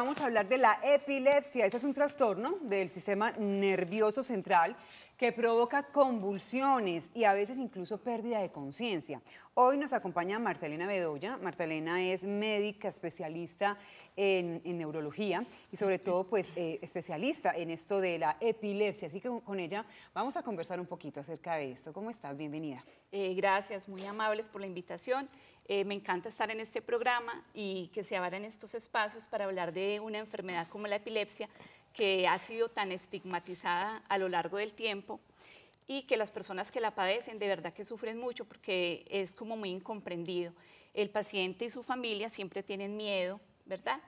vamos a hablar de la epilepsia. Ese es un trastorno del sistema nervioso central que provoca convulsiones y a veces incluso pérdida de conciencia. Hoy nos acompaña Elena Bedoya. Elena es médica especialista en, neurología y sobre todo pues eh, especialista en esto de la epilepsia. Así que con ella vamos a conversar un poquito acerca de esto. ¿Cómo estás? Bienvenida. Eh, gracias, muy amables por la invitación. Eh, me encanta estar en este programa y que se abran estos espacios para hablar de una enfermedad como la epilepsia que ha sido tan estigmatizada a lo largo del tiempo y que las personas que la padecen de verdad que sufren mucho porque es como muy incomprendido. El paciente y su familia siempre tienen miedo, ¿verdad?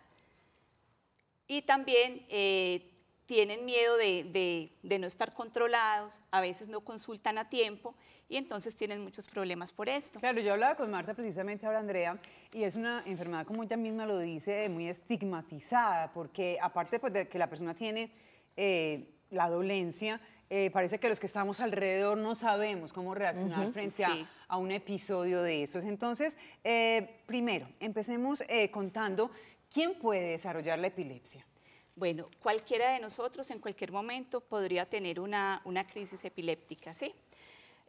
Y también eh, tienen miedo de, no estar controlados, a veces no consultan a tiempo y entonces tienen muchos problemas por esto. Claro, yo hablaba con Marta precisamente ahora, Andrea, y es una enfermedad, como ella misma lo dice, muy estigmatizada, porque aparte pues, de que la persona tiene eh, la dolencia, eh, parece que los que estamos alrededor no sabemos cómo reaccionar frente a, un episodio de esos. Entonces, eh, primero, empecemos contando quién puede desarrollar la epilepsia. Bueno, cualquiera de nosotros en cualquier momento podría tener una, crisis epiléptica, ¿sí?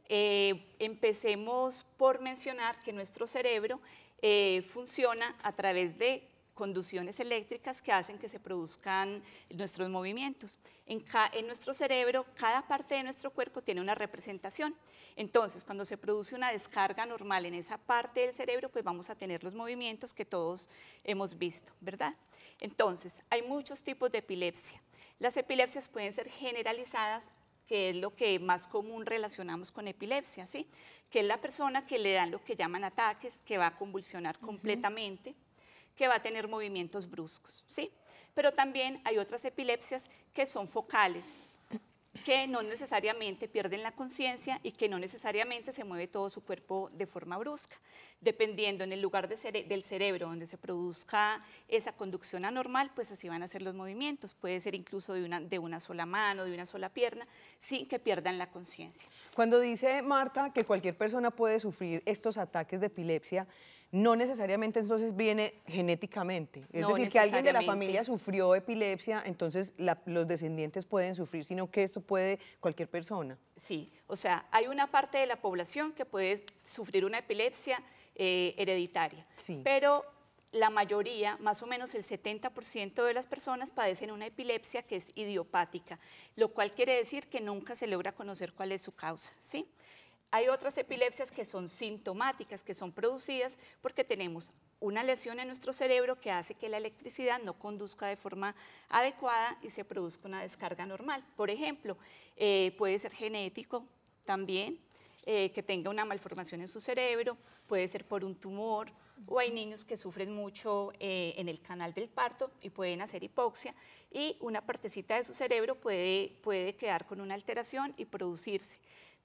Eh, empecemos por mencionar que nuestro cerebro eh, funciona a través de conducciones eléctricas que hacen que se produzcan nuestros movimientos. En, nuestro cerebro, cada parte de nuestro cuerpo tiene una representación. Entonces, cuando se produce una descarga normal en esa parte del cerebro, pues vamos a tener los movimientos que todos hemos visto, ¿verdad? Entonces, hay muchos tipos de epilepsia. Las epilepsias pueden ser generalizadas que es lo que más común relacionamos con epilepsia, ¿sí? que es la persona que le dan lo que llaman ataques, que va a convulsionar completamente, que va a tener movimientos bruscos, ¿sí? Pero también hay otras epilepsias que son focales, que no necesariamente pierden la conciencia y que no necesariamente se mueve todo su cuerpo de forma brusca. Dependiendo en el lugar del cerebro donde se produzca esa conducción anormal, pues así van a ser los movimientos. Puede ser incluso de una, de una sola mano, de una sola pierna, sin que pierdan la conciencia. Cuando dice Marta que cualquier persona puede sufrir estos ataques de epilepsia, no necesariamente entonces viene genéticamente. Es decir, que alguien de la familia sufrió epilepsia, entonces los descendientes pueden sufrir, sino que esto puede cualquier persona. Sí, o sea, hay una parte de la población que puede sufrir una epilepsia eh, hereditaria, pero la mayoría, más o menos el 70% de las personas padecen una epilepsia que es idiopática, lo cual quiere decir que nunca se logra conocer cuál es su causa, ¿sí? Hay otras epilepsias que son sintomáticas, que son producidas porque tenemos una lesión en nuestro cerebro que hace que la electricidad no conduzca de forma adecuada y se produzca una descarga normal. Por ejemplo, eh, puede ser genético también, eh, que tenga una malformación en su cerebro, puede ser por un tumor, o hay niños que sufren mucho eh, en el canal del parto y pueden hacer hipoxia, y una partecita de su cerebro puede, puede quedar con una alteración y producirse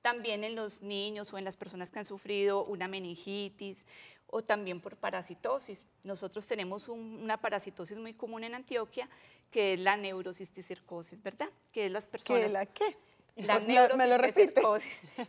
también en los niños o en las personas que han sufrido una meningitis o también por parasitosis. Nosotros tenemos una parasitosis muy común en Antioquia, que es la neurocisticercosis, ¿verdad? Que es las personas... ¿Qué la qué? La me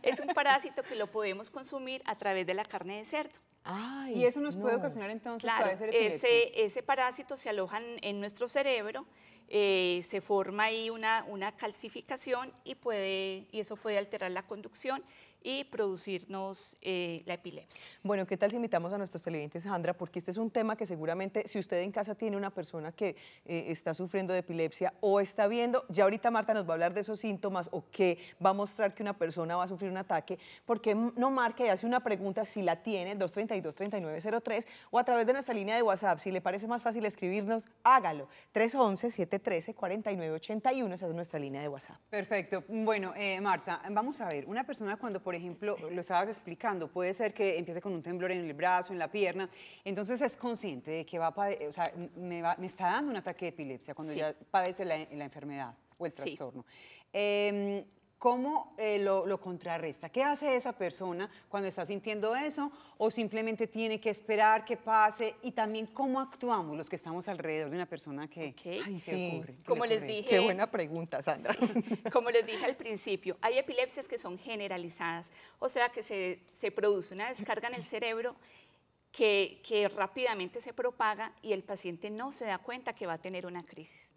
Es un parásito que lo podemos consumir a través de la carne de cerdo. Ay, y eso nos puede ocasionar entonces claro, Ese, ese parásito se aloja en nuestro cerebro eh, se forma ahí una, una calcificación y, puede, y eso puede alterar la conducción y producirnos eh, la epilepsia. Bueno, ¿qué tal si invitamos a nuestros televidentes, Sandra? Porque este es un tema que seguramente si usted en casa tiene una persona que eh, está sufriendo de epilepsia o está viendo, ya ahorita Marta nos va a hablar de esos síntomas o qué va a mostrar que una persona va a sufrir un ataque, porque no marca y hace una pregunta si la tiene, 232-3903 o a través de nuestra línea de WhatsApp. Si le parece más fácil escribirnos, hágalo. 311-713-4981, esa es nuestra línea de WhatsApp. Perfecto. Bueno, eh, Marta, vamos a ver, una persona cuando, por ejemplo, lo estabas explicando, puede ser que empiece con un temblor en el brazo, en la pierna, entonces es consciente de que va a o sea, me, está dando un ataque de epilepsia cuando ya padece la, enfermedad o el trastorno. Em, ¿Cómo eh, lo, lo, contrarresta? ¿Qué hace esa persona cuando está sintiendo eso? ¿O simplemente tiene que esperar que pase? Y también, ¿cómo actuamos los que estamos alrededor de una persona que, se ocurre? Como les dije... Qué buena pregunta, Sandra. Como les dije al principio, hay epilepsias que son generalizadas, o sea que se, se produce una descarga en el cerebro que, que rápidamente se propaga y el paciente no se da cuenta que va a tener una crisis.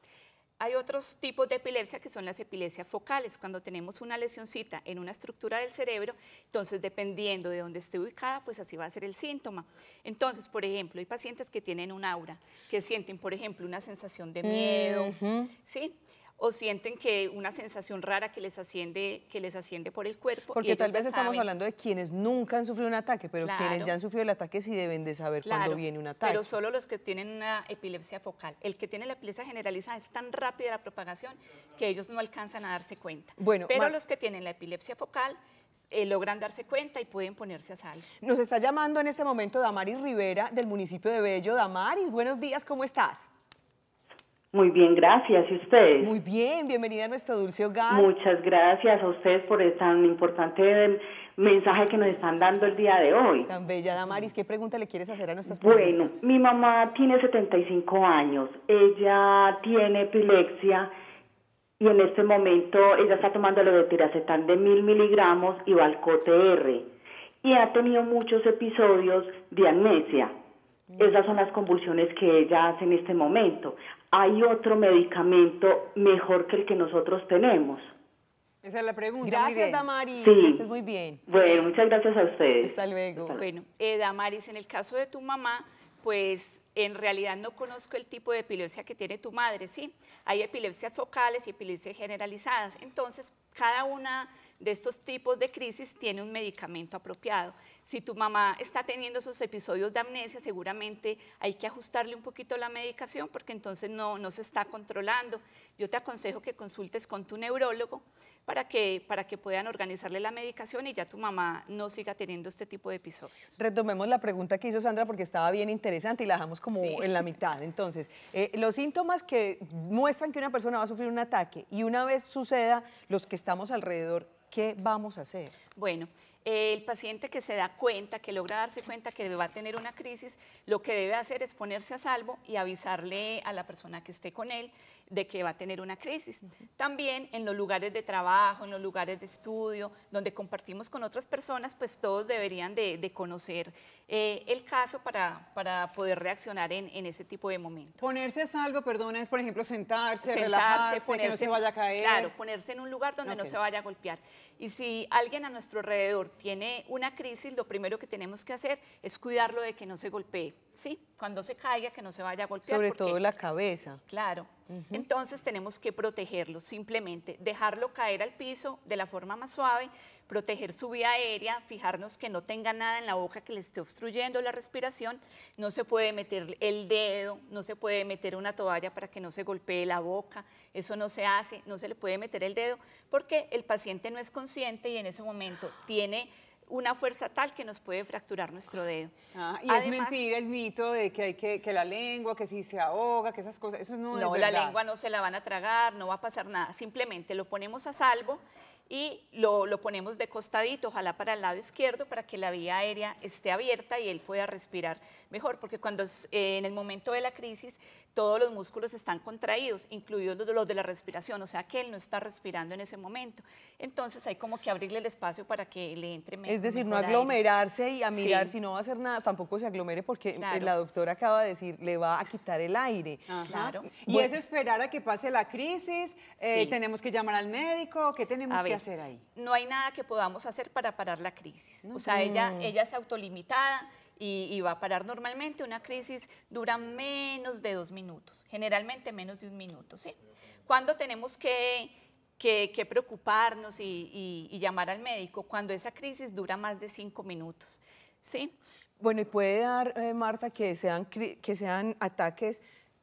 Hay otros tipos de epilepsia que son las epilepsias focales, cuando tenemos una lesioncita en una estructura del cerebro, entonces dependiendo de dónde esté ubicada, pues así va a ser el síntoma. Entonces, por ejemplo, hay pacientes que tienen un aura, que sienten, por ejemplo, una sensación de miedo, ¿sí? o sienten que una sensación rara que les asciende, que les asciende por el cuerpo. Porque tal vez estamos hablando de quienes nunca han sufrido un ataque, pero quienes ya han sufrido el ataque sí deben de saber cuando cuándo viene un ataque. Pero solo los que tienen una epilepsia focal. El que tiene la epilepsia generalizada es tan rápida la propagación que ellos no alcanzan a darse cuenta. Bueno, pero los que tienen la epilepsia focal eh, logran darse cuenta y pueden ponerse a salvo. Nos está llamando en este momento Damaris Rivera del municipio de Bello. Damaris, buenos días, ¿cómo estás? Muy bien, gracias. ¿Y ustedes? Muy bien, bienvenida a nuestro dulce hogar. Muchas gracias a ustedes por el tan importante mensaje que nos están dando el día de hoy. Tan bella, Damaris, ¿qué pregunta le quieres hacer a nuestras Bueno, mi mamá tiene 75 años, ella tiene epilepsia y en este momento ella está tomando lo de tiracetán de mil miligramos y Valcote R y ha tenido muchos episodios de amnesia. Mm. Esas son las convulsiones que ella hace en este momento hay otro medicamento mejor que el que nosotros tenemos. Esa es la pregunta. Gracias, Damaris. Sí. Que muy bien. Bueno, muchas gracias a ustedes. Hasta luego. Bueno, eh, Damaris, en el caso de tu mamá, pues en realidad no conozco el tipo de epilepsia que tiene tu madre, ¿sí? Hay epilepsias focales y epilepsias generalizadas. Entonces, cada una de estos tipos de crisis tiene un medicamento apropiado. Si tu mamá está teniendo esos episodios de amnesia, seguramente hay que ajustarle un poquito la medicación porque entonces no, no se está controlando. Yo te aconsejo que consultes con tu neurólogo para que, para que puedan organizarle la medicación y ya tu mamá no siga teniendo este tipo de episodios. Retomemos la pregunta que hizo Sandra porque estaba bien interesante y la dejamos como en la mitad. Entonces, eh, los síntomas que muestran que una persona va a sufrir un ataque y una vez suceda, los que estamos alrededor, ¿qué vamos a hacer? Bueno, el paciente que se da cuenta, que logra darse cuenta que va a tener una crisis, lo que debe hacer es ponerse a salvo y avisarle a la persona que esté con él de que va a tener una crisis. También en los lugares de trabajo, en los lugares de estudio, donde compartimos con otras personas, pues todos deberían de, conocer eh, el caso para, para poder reaccionar en, ese tipo de momentos. Ponerse a salvo, perdona, es por ejemplo sentarse, relajarse, ponerse, que no se vaya a caer. Claro, ponerse en un lugar donde no se vaya a golpear. Y si alguien a nuestro alrededor tiene una crisis, lo primero que tenemos que hacer es cuidarlo de que no se golpee, ¿sí? Cuando se caiga, que no se vaya a golpear. Sobre todo la cabeza. Claro. Entonces tenemos que protegerlo, simplemente dejarlo caer al piso de la forma más suave, proteger su vía aérea, fijarnos que no tenga nada en la boca que le esté obstruyendo la respiración, no se puede meter el dedo, no se puede meter una toalla para que no se golpee la boca, eso no se hace, no se le puede meter el dedo porque el paciente no es consciente y en ese momento tiene una fuerza tal que nos puede fracturar nuestro dedo. Ah, y es mentir el mito de que hay que, la lengua, que si se ahoga, que esas cosas, eso no, no es verdad. No, la lengua no se la van a tragar, no va a pasar nada, simplemente lo ponemos a salvo y lo, lo, ponemos de costadito, ojalá para el lado izquierdo, para que la vía aérea esté abierta y él pueda respirar mejor, porque cuando eh, en el momento de la crisis todos los músculos están contraídos, incluidos los, de la respiración, o sea que él no está respirando en ese momento. Entonces hay como que abrirle el espacio para que le entre mejor. Es decir, no aglomerarse y a mirar si no va a hacer nada, tampoco se aglomere porque eh, la doctora acaba de decir, le va a quitar el aire. Claro. Y es esperar a que pase la crisis, eh, tenemos que llamar al médico, ¿qué tenemos que hacer? ahí? No hay nada que podamos hacer para parar la crisis. O sea, ella, ella es autolimitada y, va a parar normalmente. Una crisis dura menos de dos minutos, generalmente menos de un minuto. ¿sí? ¿Cuándo tenemos que, preocuparnos y, llamar al médico? Cuando esa crisis dura más de cinco minutos. ¿sí? Bueno, y puede dar, eh, Marta, que sean, que sean ataques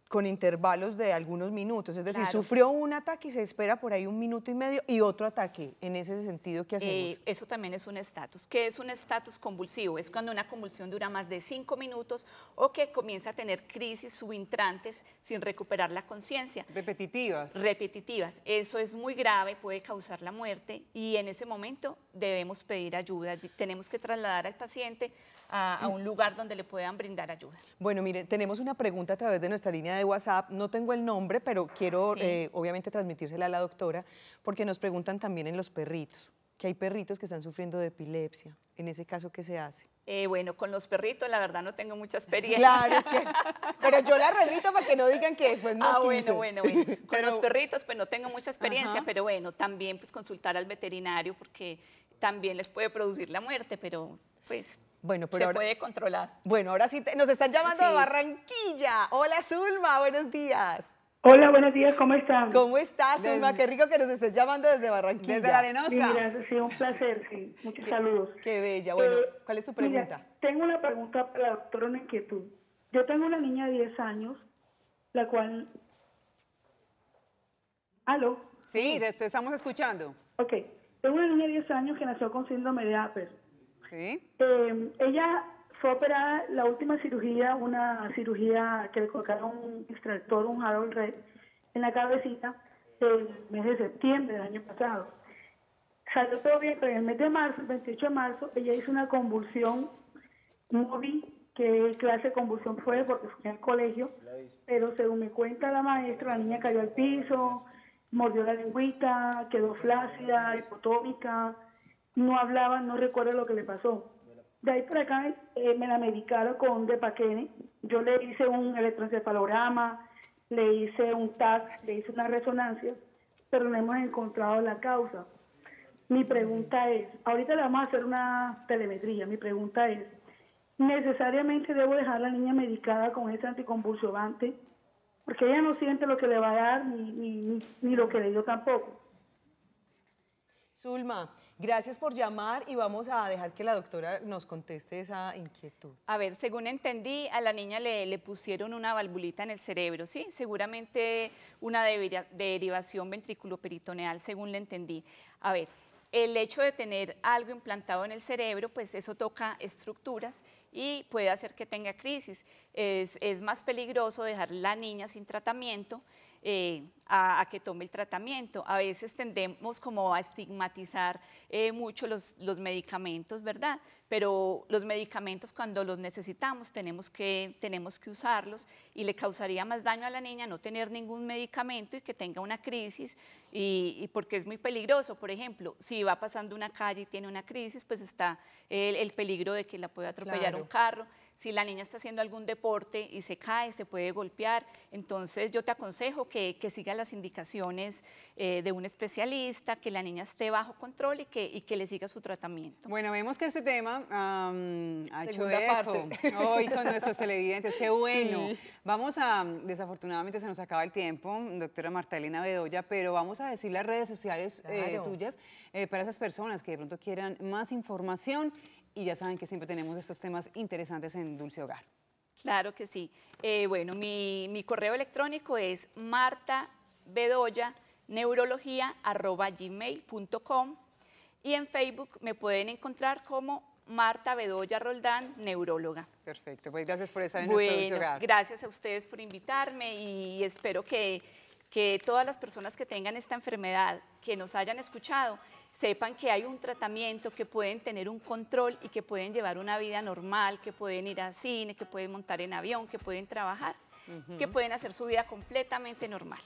con intervalos de algunos minutos. Es decir, sufrió un ataque y se espera por ahí un minuto y medio y otro ataque. En ese sentido, ¿qué hacemos? Eh, eso también es un estatus. ¿Qué es un estatus convulsivo? Es cuando una convulsión dura más de cinco minutos o que comienza a tener crisis subintrantes sin recuperar la conciencia. Repetitivas. Repetitivas. Eso es muy grave, puede causar la muerte y en ese momento debemos pedir ayuda. Tenemos que trasladar al paciente a, un lugar donde le puedan brindar ayuda. Bueno, mire, tenemos una pregunta a través de nuestra línea de WhatsApp. No tengo el nombre, pero quiero eh, obviamente transmitírsela a la doctora, porque nos preguntan también en los perritos, que hay perritos que están sufriendo de epilepsia. En ese caso, ¿qué se hace? Eh, bueno, con los perritos, la verdad, no tengo mucha experiencia. Claro, es que, pero yo la remito para que no digan que después no. Ah, bueno, bueno, bueno. Con los perritos, pues no tengo mucha experiencia, pero bueno, también pues consultar al veterinario porque también les puede producir la muerte, pero pues bueno, pero se puede controlar. Bueno, ahora sí nos están llamando de Barranquilla. Hola Zulma, buenos días. Hola, buenos días, ¿cómo están? ¿Cómo estás, Zulma? Qué rico que nos estés llamando desde Barranquilla. Desde la Arenosa. Sí, mira, sí, un placer, sí. Muchos saludos. Qué bella. Bueno, eh, ¿cuál es tu pregunta? tengo una pregunta para la doctora, una inquietud. Yo tengo una niña de 10 años, la cual... ¿Aló? Sí, te estamos escuchando. Ok. Tengo una niña de 10 años que nació con síndrome de Apert eh, ella fue operada, la última cirugía, una cirugía que le colocaron un extractor, un Harold Red, en la cabecita el mes de septiembre del año pasado. Salió todo bien, pero en el mes de marzo, el 28 de marzo, ella hizo una convulsión móvil, que clase de convulsión fue, porque fue en colegio, pero según me cuenta la maestra, la niña cayó al piso, mordió la lengüita, quedó flácida, hipotómica, no hablaba, no recuerdo lo que le pasó. De ahí para acá eh, me la medicaron con Depaquene. Yo le hice un electroencefalograma, le hice un TAC, le hice una resonancia, pero no hemos encontrado la causa. Mi pregunta es, ahorita le vamos a hacer una telemetría, mi pregunta es, ¿necesariamente debo dejar a la niña medicada con este anticonvulsivante? Porque ella no siente lo que le va a dar ni lo que le dio tampoco. Zulma, gracias por llamar y vamos a dejar que la doctora nos conteste esa inquietud. A ver, según entendí, a la niña le, pusieron una valvulita en el cerebro, ¿sí? Seguramente una derivación ventrículo-peritoneal, según le entendí. A ver, el hecho de tener algo implantado en el cerebro, pues eso toca estructuras y puede hacer que tenga crisis. es más peligroso dejar la niña sin tratamiento. Eh, a, que tome el tratamiento. A veces tendemos como a estigmatizar eh, mucho los, medicamentos, ¿verdad? Pero los medicamentos cuando los necesitamos tenemos que, tenemos que usarlos y le causaría más daño a la niña no tener ningún medicamento y que tenga una crisis y, porque es muy peligroso. Por ejemplo, si va pasando una calle y tiene una crisis, pues está el, peligro de que la pueda atropellar un carro si la niña está haciendo algún deporte y se cae, se puede golpear. Entonces yo te aconsejo que, que siga las indicaciones eh, de un especialista, que la niña esté bajo control y que, que le siga su tratamiento. Bueno, vemos que este tema ha hecho hecho todo. hoy con nuestros televidentes. Qué bueno. Vamos a, desafortunadamente se nos acaba el tiempo, doctora Marta Elena Bedoya, pero vamos a decir las redes sociales eh, tuyas eh, para esas personas que de pronto quieran más información y ya saben que siempre tenemos estos temas interesantes en Dulce Hogar. Claro que sí. Eh, bueno, mi, correo electrónico es gmail.com y en Facebook me pueden encontrar como Marta Bedoya Roldán, neuróloga. Perfecto, pues gracias por esa en Dulce Hogar. Gracias a ustedes por invitarme y espero que que todas las personas que tengan esta enfermedad, que nos hayan escuchado, sepan que hay un tratamiento, que pueden tener un control y que pueden llevar una vida normal, que pueden ir al cine, que pueden montar en avión, que pueden trabajar, que pueden hacer su vida completamente normal.